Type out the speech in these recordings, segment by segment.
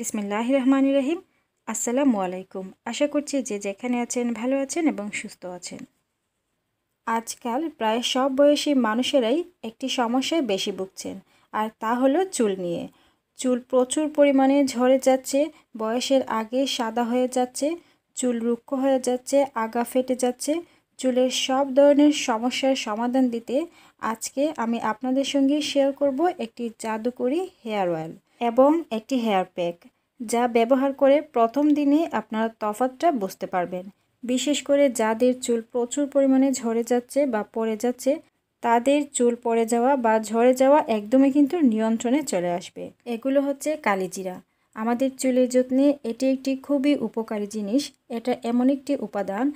বিসমিল্লাহ রহমান রহিম আসসালামু আলাইকুম আশা করছি যে যেখানে আছেন ভালো আছেন এবং সুস্থ আছেন আজকাল প্রায় সব বয়সী মানুষেরাই একটি সমস্যায় বেশি ভুগছেন আর তা হলো চুল নিয়ে চুল প্রচুর পরিমাণে ঝরে যাচ্ছে বয়সের আগে সাদা হয়ে যাচ্ছে চুল রুক্ষ হয়ে যাচ্ছে আগা ফেটে যাচ্ছে চুলের সব ধরনের সমস্যার সমাধান দিতে আজকে আমি আপনাদের সঙ্গে শেয়ার করব একটি জাদুকরি হেয়ার অয়েল এবং একটি হেয়ার প্যাক যা ব্যবহার করে প্রথম দিনে আপনারা তফাতটা বুঝতে পারবেন বিশেষ করে যাদের চুল প্রচুর পরিমাণে ঝরে যাচ্ছে বা পড়ে যাচ্ছে তাদের চুল পড়ে যাওয়া বা ঝরে যাওয়া একদমই কিন্তু নিয়ন্ত্রণে চলে আসবে এগুলো হচ্ছে কালিজিরা আমাদের চুলের যত্নে এটি একটি খুবই উপকারী জিনিস এটা এমন একটি উপাদান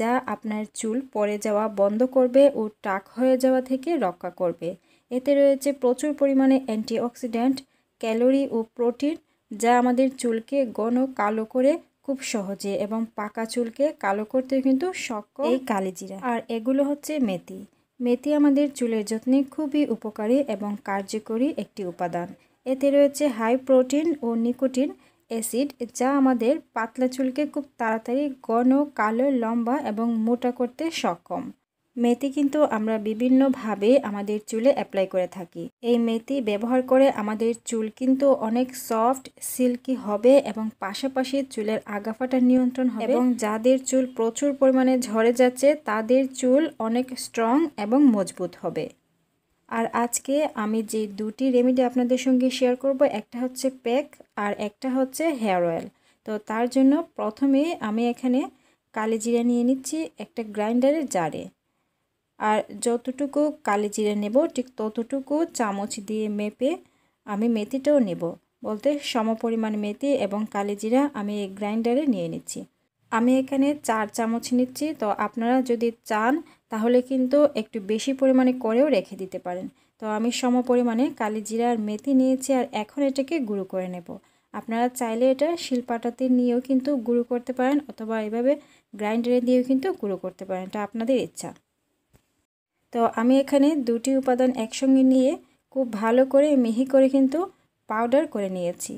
যা আপনার চুল পড়ে যাওয়া বন্ধ করবে ও টাক হয়ে যাওয়া থেকে রক্ষা করবে এতে রয়েছে প্রচুর পরিমাণে অ্যান্টিঅক্সিডেন্ট ক্যালোরি ও প্রোটিন যা আমাদের চুলকে গণ কালো করে খুব সহজে এবং পাকা চুলকে কালো করতে কিন্তু সক্ষ এই কালিজিরা আর এগুলো হচ্ছে মেথি মেথি আমাদের চুলের যত্নে খুবই উপকারী এবং কার্যকরী একটি উপাদান এতে রয়েছে হাই প্রোটিন ও নিকোটিন অ্যাসিড যা আমাদের পাতলা চুলকে খুব তাড়াতাড়ি গণ কালো লম্বা এবং মোটা করতে সক্ষম মেথি কিন্তু আমরা বিভিন্নভাবে আমাদের চুলে অ্যাপ্লাই করে থাকি এই মেথি ব্যবহার করে আমাদের চুল কিন্তু অনেক সফট সিল্কি হবে এবং পাশাপাশি চুলের আগাফাটা নিয়ন্ত্রণ হবে এবং যাদের চুল প্রচুর পরিমাণে ঝরে যাচ্ছে তাদের চুল অনেক স্ট্রং এবং মজবুত হবে আর আজকে আমি যে দুটি রেমেডি আপনাদের সঙ্গে শেয়ার করব একটা হচ্ছে প্যাক আর একটা হচ্ছে হেয়ার অয়েল তো তার জন্য প্রথমে আমি এখানে কালিজিরা নিয়ে নিচ্ছি একটা গ্রাইন্ডারের জারে আর যতটুকু কালি জিরে নেব ঠিক ততটুকু চামচ দিয়ে মেপে আমি মেথিটাও নেব বলতে সমপরিমাণ মেথি এবং কালি জিরা আমি গ্রাইন্ডারে নিয়ে নিচ্ছি আমি এখানে চার চামচ নিচ্ছি তো আপনারা যদি চান তাহলে কিন্তু একটু বেশি পরিমাণে করেও রেখে দিতে পারেন তো আমি সম পরিমাণে কালি জিরা আর মেথি নিয়েছি আর এখন এটাকে গুঁড়ো করে নেব আপনারা চাইলে এটা শিলপাটাতে নিয়েও কিন্তু গুঁড়ো করতে পারেন অথবা এভাবে গ্রাইন্ডারে দিয়েও কিন্তু গুঁড়ো করতে পারেন এটা আপনাদের ইচ্ছা তো আমি এখানে দুটি উপাদান একসঙ্গে নিয়ে খুব ভালো করে মিহি করে কিন্তু পাউডার করে নিয়েছি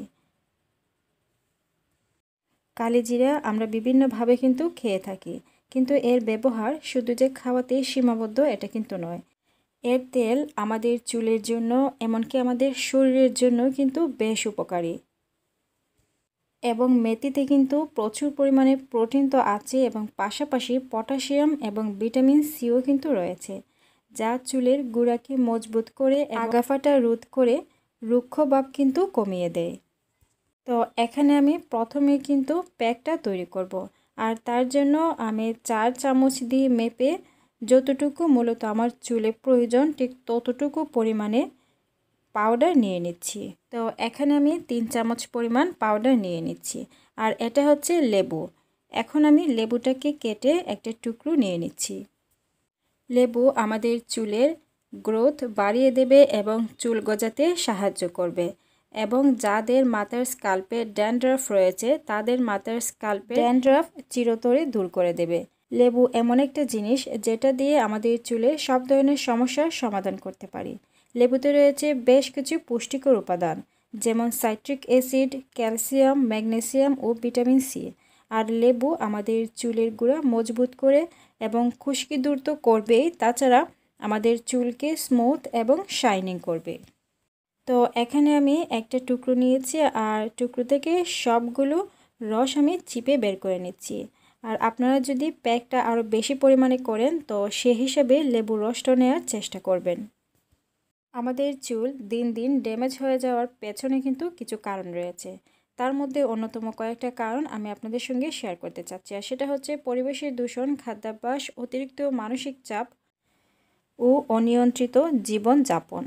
কালিজিরা আমরা বিভিন্নভাবে কিন্তু খেয়ে থাকি কিন্তু এর ব্যবহার শুধু যে খাওয়াতেই সীমাবদ্ধ এটা কিন্তু নয় এর তেল আমাদের চুলের জন্য এমনকি আমাদের শরীরের জন্য কিন্তু বেশ উপকারী এবং মেথিতে কিন্তু প্রচুর পরিমাণে প্রোটিন তো আছে এবং পাশাপাশি পটাশিয়াম এবং ভিটামিন সিও কিন্তু রয়েছে যা চুলের গুঁড়াকে মজবুত করে আগাফাটা রোধ করে রুক্ষ ভাব কিন্তু কমিয়ে দেয় তো এখানে আমি প্রথমে কিন্তু প্যাকটা তৈরি করব। আর তার জন্য আমি চার চামচ দিয়ে মেপে যতটুকু মূলত আমার চুলে প্রয়োজন ঠিক ততটুকু পরিমাণে পাউডার নিয়ে নিচ্ছি তো এখানে আমি তিন চামচ পরিমাণ পাউডার নিয়ে নিচ্ছি আর এটা হচ্ছে লেবু এখন আমি লেবুটাকে কেটে একটা টুকরো নিয়ে নিচ্ছি লেবু আমাদের চুলের গ্রোথ বাড়িয়ে দেবে এবং চুল গজাতে সাহায্য করবে এবং যাদের মাথার স্কাল্পে ড্যান্ড্রফ রয়েছে তাদের মাথার স্কাল্পে ড্যান্ড্রফ চিরতরে দূর করে দেবে লেবু এমন একটা জিনিস যেটা দিয়ে আমাদের চুলে সব ধরনের সমস্যার সমাধান করতে পারি লেবুতে রয়েছে বেশ কিছু পুষ্টিকর উপাদান যেমন সাইট্রিক অ্যাসিড ক্যালসিয়াম ম্যাগনেসিয়াম ও ভিটামিন সি আর লেবু আমাদের চুলের গুঁড়া মজবুত করে এবং খুশকি দূর তো করবেই তাছাড়া আমাদের চুলকে স্মুথ এবং শাইনিং করবে তো এখানে আমি একটা টুকরো নিয়েছি আর টুকরো থেকে সবগুলো রস আমি চিপে বের করে নিচ্ছি আর আপনারা যদি প্যাকটা আরও বেশি পরিমাণে করেন তো সে হিসেবে লেবু রসটা নেওয়ার চেষ্টা করবেন আমাদের চুল দিন দিন ড্যামেজ হয়ে যাওয়ার পেছনে কিন্তু কিছু কারণ রয়েছে তার মধ্যে অন্যতম কয়েকটা কারণ আমি আপনাদের সঙ্গে শেয়ার করতে চাচ্ছি আর সেটা হচ্ছে পরিবেশের দূষণ খাদ্যাভ্যাস অতিরিক্ত মানসিক চাপ ও অনিয়ন্ত্রিত জীবনযাপন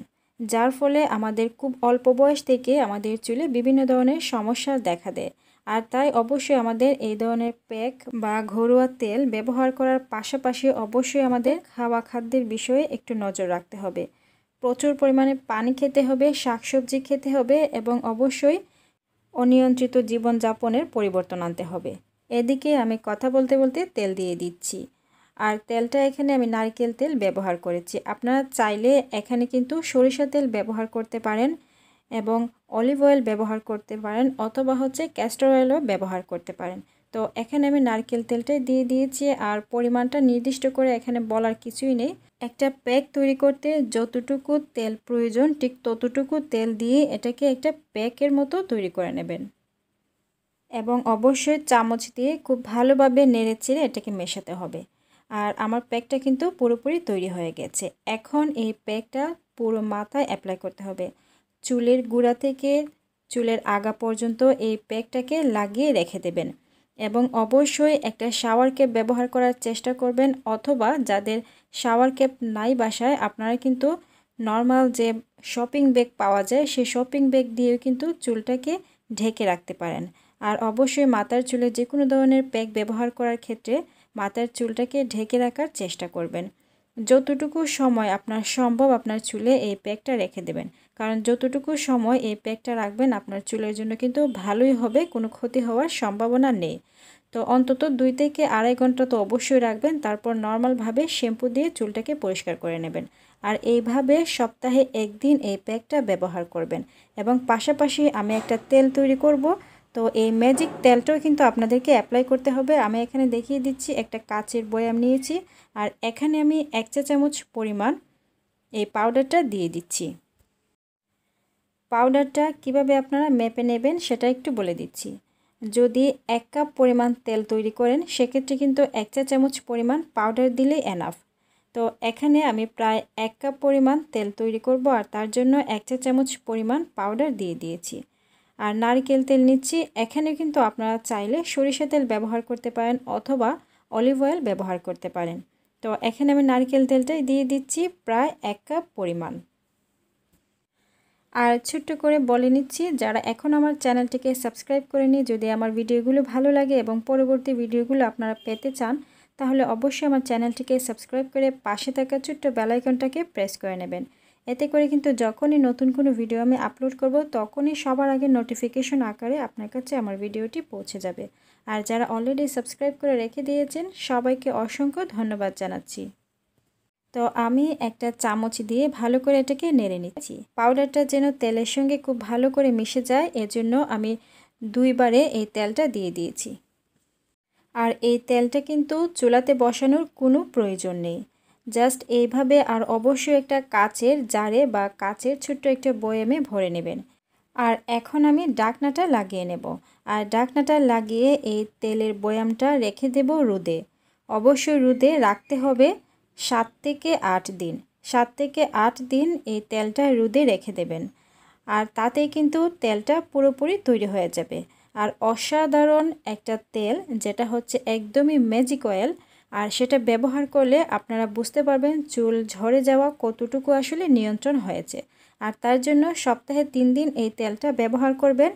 যার ফলে আমাদের খুব অল্প বয়স থেকে আমাদের চুলে বিভিন্ন ধরনের সমস্যা দেখা দেয় আর তাই অবশ্যই আমাদের এই ধরনের প্যাক বা ঘরোয়া তেল ব্যবহার করার পাশাপাশি অবশ্যই আমাদের খাওয়া খাদ্যের বিষয়ে একটু নজর রাখতে হবে প্রচুর পরিমাণে পানি খেতে হবে শাকসবজি খেতে হবে এবং অবশ্যই অনিয়ন্ত্রিত জীবনযাপনের পরিবর্তন আনতে হবে এদিকে আমি কথা বলতে বলতে তেল দিয়ে দিচ্ছি আর তেলটা এখানে আমি নারকেল তেল ব্যবহার করেছি আপনারা চাইলে এখানে কিন্তু সরিষা তেল ব্যবহার করতে পারেন এবং অলিভ অয়েল ব্যবহার করতে পারেন অথবা হচ্ছে ক্যাস্টর অয়েলও ব্যবহার করতে পারেন তো এখানে আমি নারকেল তেলটাই দিয়ে দিয়েছি আর পরিমাণটা নির্দিষ্ট করে এখানে বলার কিছুই নেই একটা প্যাক তৈরি করতে যতটুকু তেল প্রয়োজন ঠিক ততটুকু তেল দিয়ে এটাকে একটা প্যাকের মতো তৈরি করে নেবেন এবং অবশ্যই চামচ দিয়ে খুব ভালোভাবে নেড়ে চেড়ে এটাকে মেশাতে হবে আর আমার প্যাকটা কিন্তু পুরোপুরি তৈরি হয়ে গেছে এখন এই প্যাকটা পুরো মাথায় অ্যাপ্লাই করতে হবে চুলের গুঁড়া থেকে চুলের আগা পর্যন্ত এই প্যাকটাকে লাগিয়ে রেখে দেবেন এবং অবশ্যই একটা শাওয়ার ক্যাপ ব্যবহার করার চেষ্টা করবেন অথবা যাদের শাওয়ার ক্যাপ নাই বাসায় আপনারা কিন্তু নর্মাল যে শপিং ব্যাগ পাওয়া যায় সেই শপিং ব্যাগ দিয়েও কিন্তু চুলটাকে ঢেকে রাখতে পারেন আর অবশ্যই মাথার চুলে যে কোনো ধরনের প্যাক ব্যবহার করার ক্ষেত্রে মাথার চুলটাকে ঢেকে রাখার চেষ্টা করবেন যতটুকু সময় আপনার সম্ভব আপনার চুলে এই প্যাকটা রেখে দেবেন কারণ যতটুকু সময় এই প্যাকটা রাখবেন আপনার চুলের জন্য কিন্তু ভালোই হবে কোনো ক্ষতি হওয়ার সম্ভাবনা নেই তো অন্তত দুই থেকে আড়াই ঘন্টা তো অবশ্যই রাখবেন তারপর নর্মালভাবে শ্যাম্পু দিয়ে চুলটাকে পরিষ্কার করে নেবেন আর এইভাবে সপ্তাহে একদিন এই প্যাকটা ব্যবহার করবেন এবং পাশাপাশি আমি একটা তেল তৈরি করব তো এই ম্যাজিক তেলটাও কিন্তু আপনাদেরকে অ্যাপ্লাই করতে হবে আমি এখানে দেখিয়ে দিচ্ছি একটা কাচের আমি নিয়েছি আর এখানে আমি এক চা চামচ পরিমাণ এই পাউডারটা দিয়ে দিচ্ছি পাউডারটা কিভাবে আপনারা মেপে নেবেন সেটা একটু বলে দিচ্ছি যদি এক কাপ পরিমাণ তেল তৈরি করেন সেক্ষেত্রে কিন্তু এক চা চামচ পরিমাণ পাউডার দিলেই এনাফ তো এখানে আমি প্রায় এক কাপ পরিমাণ তেল তৈরি করব আর তার জন্য এক চা চামচ পরিমাণ পাউডার দিয়ে দিয়েছি আর নারকেল তেল নিচ্ছি এখানে কিন্তু আপনারা চাইলে সরিষা তেল ব্যবহার করতে পারেন অথবা অলিভ অয়েল ব্যবহার করতে পারেন তো এখানে আমি নারকেল তেলটাই দিয়ে দিচ্ছি প্রায় এক কাপ পরিমাণ আর ছোট্ট করে বলে নিচ্ছি যারা এখন আমার চ্যানেলটিকে সাবস্ক্রাইব করে নিয়ে যদি আমার ভিডিওগুলো ভালো লাগে এবং পরবর্তী ভিডিওগুলো আপনারা পেতে চান তাহলে অবশ্যই আমার চ্যানেলটিকে সাবস্ক্রাইব করে পাশে থাকা ছোট্ট বেলাইকনটাকে প্রেস করে নেবেন এতে করে কিন্তু যখনই নতুন কোনো ভিডিও আমি আপলোড করব তখনই সবার আগে নোটিফিকেশন আকারে আপনার কাছে আমার ভিডিওটি পৌঁছে যাবে আর যারা অলরেডি সাবস্ক্রাইব করে রেখে দিয়েছেন সবাইকে অসংখ্য ধন্যবাদ জানাচ্ছি তো আমি একটা চামচ দিয়ে ভালো করে এটাকে নেড়ে নিচ্ছি পাউডারটা যেন তেলের সঙ্গে খুব ভালো করে মিশে যায় এজন্য আমি দুইবারে এই তেলটা দিয়ে দিয়েছি আর এই তেলটা কিন্তু চুলাতে বসানোর কোনো প্রয়োজন নেই জাস্ট এইভাবে আর অবশ্যই একটা কাচের জারে বা কাচের ছোট্ট একটা বয়ামে ভরে নেবেন আর এখন আমি ডাকনাটা লাগিয়ে নেব আর ডাকনাটা লাগিয়ে এই তেলের বয়ামটা রেখে দেব রোদে অবশ্যই রোদে রাখতে হবে সাত থেকে আট দিন সাত থেকে আট দিন এই তেলটা রোদে রেখে দেবেন আর তাতে কিন্তু তেলটা পুরোপুরি তৈরি হয়ে যাবে আর অসাধারণ একটা তেল যেটা হচ্ছে একদমই ম্যাজিক অয়েল আর সেটা ব্যবহার করলে আপনারা বুঝতে পারবেন চুল ঝরে যাওয়া কতটুকু আসলে নিয়ন্ত্রণ হয়েছে আর তার জন্য সপ্তাহে তিন দিন এই তেলটা ব্যবহার করবেন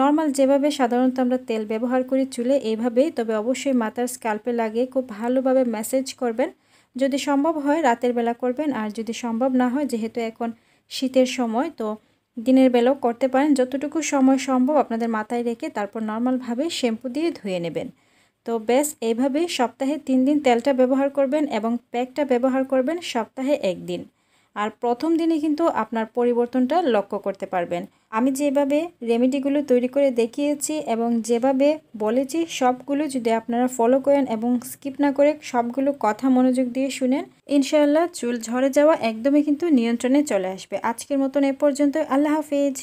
নর্মাল যেভাবে সাধারণত আমরা তেল ব্যবহার করি চুলে এইভাবেই তবে অবশ্যই মাথার স্ক্যাল্পে লাগিয়ে খুব ভালোভাবে ম্যাসেজ করবেন যদি সম্ভব হয় রাতের বেলা করবেন আর যদি সম্ভব না হয় যেহেতু এখন শীতের সময় তো দিনের বেলাও করতে পারেন যতটুকু সময় সম্ভব আপনাদের মাথায় রেখে তারপর নর্মালভাবে শ্যাম্পু দিয়ে ধুয়ে নেবেন তো ব্যাস এইভাবে সপ্তাহে তিন দিন তেলটা ব্যবহার করবেন এবং প্যাকটা ব্যবহার করবেন সপ্তাহে একদিন আর প্রথম দিনে কিন্তু আপনার পরিবর্তনটা লক্ষ্য করতে পারবেন আমি যেভাবে রেমেডিগুলো তৈরি করে দেখিয়েছি এবং যেভাবে বলেছি সবগুলো যদি আপনারা ফলো করেন এবং স্কিপ না করে সবগুলো কথা মনোযোগ দিয়ে শুনেন ইনশাআল্লাহ চুল ঝরে যাওয়া একদমই কিন্তু নিয়ন্ত্রণে চলে আসবে আজকের মতন এ পর্যন্ত আল্লাহ হাফিজ